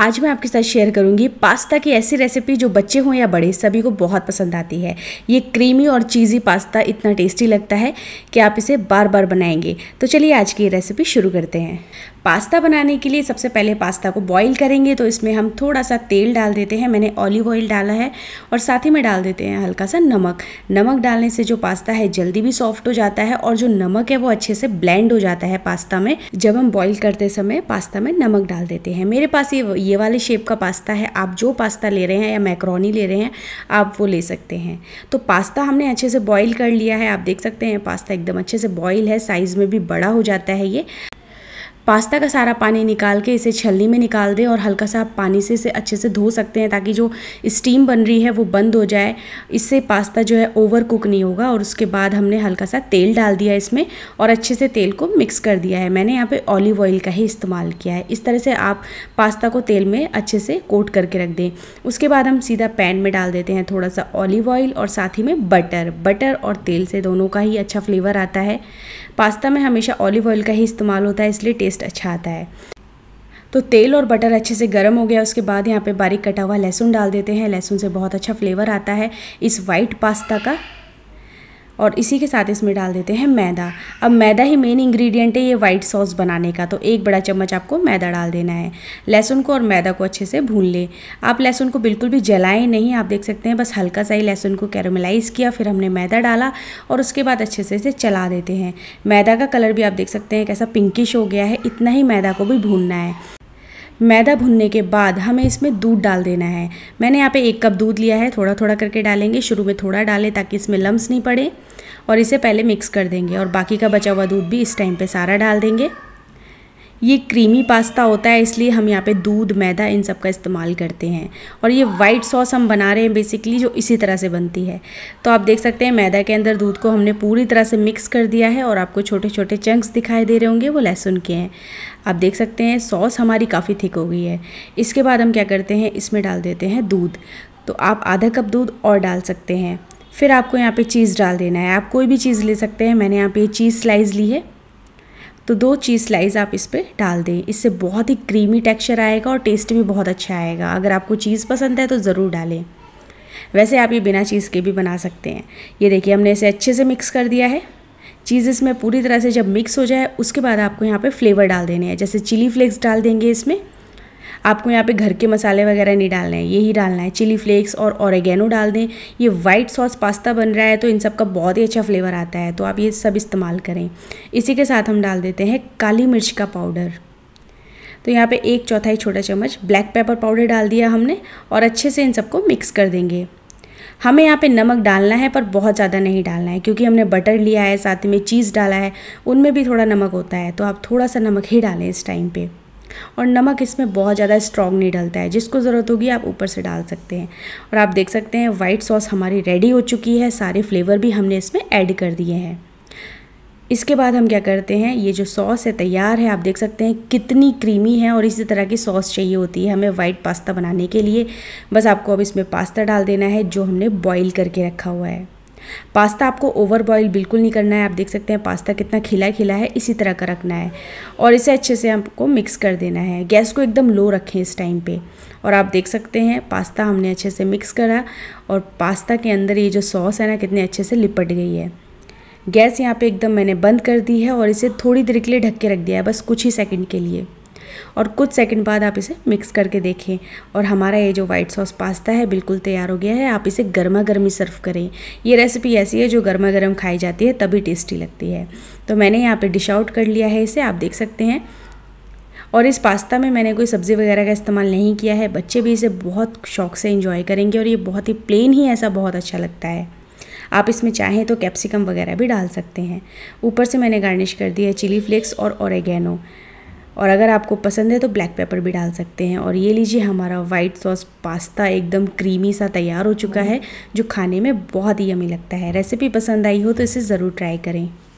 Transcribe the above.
आज मैं आपके साथ शेयर करूंगी पास्ता की ऐसी रेसिपी जो बच्चे हों या बड़े सभी को बहुत पसंद आती है ये क्रीमी और चीज़ी पास्ता इतना टेस्टी लगता है कि आप इसे बार बार बनाएंगे तो चलिए आज की रेसिपी शुरू करते हैं पास्ता बनाने के लिए सबसे पहले पास्ता को बॉईल करेंगे तो इसमें हम थोड़ा सा तेल डाल देते हैं मैंने ऑलिव ऑयल डाला है और साथ ही में डाल देते हैं हल्का सा नमक नमक डालने से जो पास्ता है जल्दी भी सॉफ्ट हो जाता है और जो नमक है वो अच्छे से ब्लेंड हो जाता है पास्ता में जब हम बॉईल करते समय पास्ता में नमक डाल देते हैं मेरे पास ये ये वाले शेप का पास्ता है आप जो पास्ता ले रहे हैं या मैक्रोनी ले रहे हैं आप वो ले सकते हैं तो पास्ता हमने अच्छे से बॉईल कर लिया है आप देख सकते हैं पास्ता एकदम अच्छे से बॉईल है साइज़ में भी बड़ा हो जाता है ये पास्ता का सारा पानी निकाल के इसे छलनी में निकाल दें और हल्का सा पानी से इसे अच्छे से धो सकते हैं ताकि जो स्टीम बन रही है वो बंद हो जाए इससे पास्ता जो है ओवर कुक नहीं होगा और उसके बाद हमने हल्का सा तेल डाल दिया इसमें और अच्छे से तेल को मिक्स कर दिया है मैंने यहाँ पे ऑलिव ऑयल का ही इस्तेमाल किया है इस तरह से आप पास्ता को तेल में अच्छे से कोट करके रख दें उसके बाद हम सीधा पैन में डाल देते हैं थोड़ा सा ऑलिव ऑयल और साथ ही में बटर बटर और तेल से दोनों का ही अच्छा फ्लेवर आता है पास्ता में हमेशा ऑलिव ऑयल का ही इस्तेमाल होता है इसलिए टेस्ट अच्छा आता है तो तेल और बटर अच्छे से गर्म हो गया उसके बाद यहाँ पे बारीक कटा हुआ लहसुन डाल देते हैं लहसुन से बहुत अच्छा फ्लेवर आता है इस वाइट पास्ता का और इसी के साथ इसमें डाल देते हैं मैदा अब मैदा ही मेन इंग्रेडिएंट है ये वाइट सॉस बनाने का तो एक बड़ा चम्मच आपको मैदा डाल देना है लहसुन को और मैदा को अच्छे से भून लें आप लहसुन को बिल्कुल भी जलाएं नहीं आप देख सकते हैं बस हल्का सा ही लहसुन को कैरमलाइज़ किया फिर हमने मैदा डाला और उसके बाद अच्छे से इसे चला देते हैं मैदा का कलर भी आप देख सकते हैं कैसा पिंकिश हो गया है इतना ही मैदा को भी भूनना है मैदा भुनने के बाद हमें इसमें दूध डाल देना है मैंने यहाँ पे एक कप दूध लिया है थोड़ा थोड़ा करके डालेंगे शुरू में थोड़ा डालें ताकि इसमें लम्स नहीं पड़े और इसे पहले मिक्स कर देंगे और बाकी का बचा हुआ दूध भी इस टाइम पे सारा डाल देंगे ये क्रीमी पास्ता होता है इसलिए हम यहाँ पे दूध मैदा इन सब का इस्तेमाल करते हैं और ये वाइट सॉस हम बना रहे हैं बेसिकली जो इसी तरह से बनती है तो आप देख सकते हैं मैदा के अंदर दूध को हमने पूरी तरह से मिक्स कर दिया है और आपको छोटे छोटे चंक्स दिखाई दे रहे होंगे वो लहसुन के हैं आप देख सकते हैं सॉस हमारी काफ़ी थिक हो गई है इसके बाद हम क्या करते हैं इसमें डाल देते हैं दूध तो आप आधा कप दूध और डाल सकते हैं फिर आपको यहाँ पे चीज़ डाल देना है आप कोई भी चीज़ ले सकते हैं मैंने यहाँ पे चीज़ स्लाइस ली है तो दो चीज़ स्लाइस आप इस पर डाल दें इससे बहुत ही क्रीमी टेक्सचर आएगा और टेस्ट भी बहुत अच्छा आएगा अगर आपको चीज़ पसंद है तो ज़रूर डालें वैसे आप ये बिना चीज़ के भी बना सकते हैं ये देखिए हमने इसे अच्छे से मिक्स कर दिया है चीज़ इसमें पूरी तरह से जब मिक्स हो जाए उसके बाद आपको यहाँ पे फ्लेवर डाल देने हैं जैसे चिली फ्लेक्स डाल देंगे इसमें आपको यहाँ पे घर के मसाले वगैरह नहीं डालने हैं यही डालना है चिली फ्लेक्स और ऑरेगेनो डाल दें ये वाइट सॉस पास्ता बन रहा है तो इन सब का बहुत ही अच्छा फ्लेवर आता है तो आप ये सब इस्तेमाल करें इसी के साथ हम डाल देते हैं काली मिर्च का पाउडर तो यहाँ पर एक चौथाई छोटा चम्मच ब्लैक पेपर पाउडर डाल दिया हमने और अच्छे से इन सबको मिक्स कर देंगे हमें यहाँ पे नमक डालना है पर बहुत ज़्यादा नहीं डालना है क्योंकि हमने बटर लिया है साथ में चीज़ डाला है उनमें भी थोड़ा नमक होता है तो आप थोड़ा सा नमक ही डालें इस टाइम पे और नमक इसमें बहुत ज़्यादा स्ट्रॉन्ग नहीं डलता है जिसको ज़रूरत होगी आप ऊपर से डाल सकते हैं और आप देख सकते हैं वाइट सॉस हमारी रेडी हो चुकी है सारे फ्लेवर भी हमने इसमें ऐड कर दिए हैं इसके बाद हम क्या करते हैं ये जो सॉस है तैयार है आप देख सकते हैं कितनी क्रीमी है और इसी तरह की सॉस चाहिए होती है हमें वाइट पास्ता बनाने के लिए बस आपको अब इसमें पास्ता डाल देना है जो हमने बॉईल करके रखा हुआ है पास्ता आपको ओवर बॉयल बिल्कुल नहीं करना है आप देख सकते हैं पास्ता कितना खिला खिला है इसी तरह का रखना है और इसे अच्छे से आपको मिक्स कर देना है गैस को एकदम लो रखें इस टाइम पे और आप देख सकते हैं पास्ता हमने अच्छे से मिक्स करा और पास्ता के अंदर ये जो सॉस है ना कितने अच्छे से लिपट गई है गैस यहाँ पे एकदम मैंने बंद कर दी है और इसे थोड़ी देर के लिए ढक के रख दिया है बस कुछ ही सेकेंड के लिए और कुछ सेकंड बाद आप इसे मिक्स करके देखें और हमारा ये जो वाइट सॉस पास्ता है बिल्कुल तैयार हो गया है आप इसे गर्मा गर्मी सर्व करें ये रेसिपी ऐसी है जो गर्मा गर्म खाई जाती है तभी टेस्टी लगती है तो मैंने यहाँ पर डिश आउट कर लिया है इसे आप देख सकते हैं और इस पास्ता में मैंने कोई सब्ज़ी वगैरह का इस्तेमाल नहीं किया है बच्चे भी इसे बहुत शौक से इंजॉय करेंगे और ये बहुत ही प्लेन ही ऐसा बहुत अच्छा लगता है आप इसमें चाहें तो कैप्सिकम वगैरह भी डाल सकते हैं ऊपर से मैंने गार्निश कर दी है चिली फ्लेक्स और ओरेगेनो और और अगर आपको पसंद है तो ब्लैक पेपर भी डाल सकते हैं और ये लीजिए हमारा वाइट सॉस पास्ता एकदम क्रीमी सा तैयार हो चुका है जो खाने में बहुत ही यमी लगता है रेसिपी पसंद आई हो तो इसे ज़रूर ट्राई करें